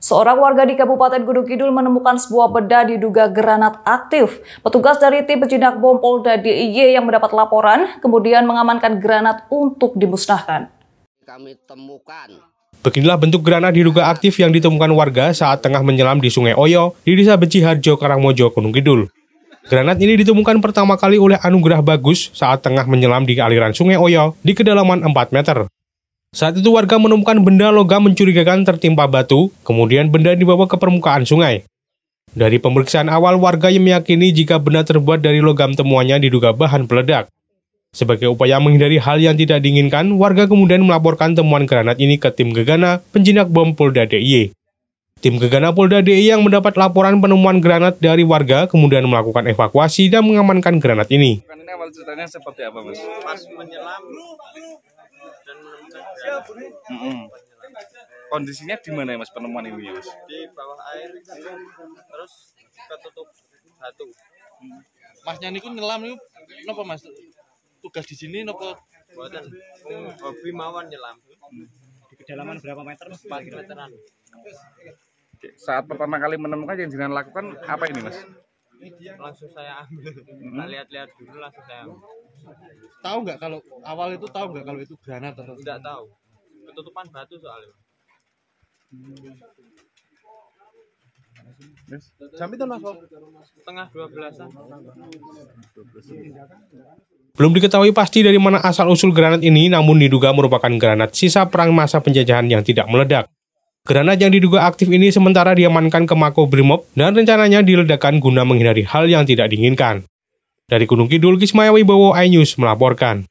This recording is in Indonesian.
Seorang warga di Kabupaten Gunung Kidul menemukan sebuah benda diduga granat aktif. Petugas dari tim penjinak bom Polda DIY yang mendapat laporan kemudian mengamankan granat untuk dimusnahkan. Kami temukan Beginilah bentuk granat diduga aktif yang ditemukan warga saat tengah menyelam di Sungai Oyo di Desa Harjo, Karangmojo, Gunung Kidul. Granat ini ditemukan pertama kali oleh Anugerah Bagus saat tengah menyelam di aliran Sungai Oyo di kedalaman 4 meter. Saat itu warga menemukan benda logam mencurigakan tertimpa batu, kemudian benda dibawa ke permukaan sungai. Dari pemeriksaan awal, warga yang meyakini jika benda terbuat dari logam temuannya diduga bahan peledak. Sebagai upaya menghindari hal yang tidak diinginkan, warga kemudian melaporkan temuan granat ini ke tim Gegana, penjinak bom Polda DIY. Tim Gegana Polda DIY yang mendapat laporan penemuan granat dari warga kemudian melakukan evakuasi dan mengamankan granat ini ini awal ceritanya seperti apa mas? Pas menyelam dan menemukan mm -hmm. Kondisinya di mana ya mas penemuan ini ya mas? Di bawah air terus ketutup batu. Masnya ini kan nyelam itu, napa mas? Tugas di sini napa? Buatan. Hobi mawan nyelam. Di kedalaman berapa meter mas? 4 meteran. Saat pertama kali menemukan yang jenengan lakukan apa ini mas? langsung saya ambil hmm. lihat-lihat dulu langsung saya ambil. tahu nggak kalau awal itu tahu nggak kalau itu granat atau tidak tahu ketutupan batu soalnya hmm. Jam itu masuk Setengah dua belasan Belum diketahui pasti dari mana asal usul granat ini, namun diduga merupakan granat sisa perang masa penjajahan yang tidak meledak. Granat yang diduga aktif ini sementara diamankan ke Mako Brimob dan rencananya diledakkan guna menghindari hal yang tidak diinginkan. Dari Gunung Kidul, Kismaya Wibowo, iNews melaporkan.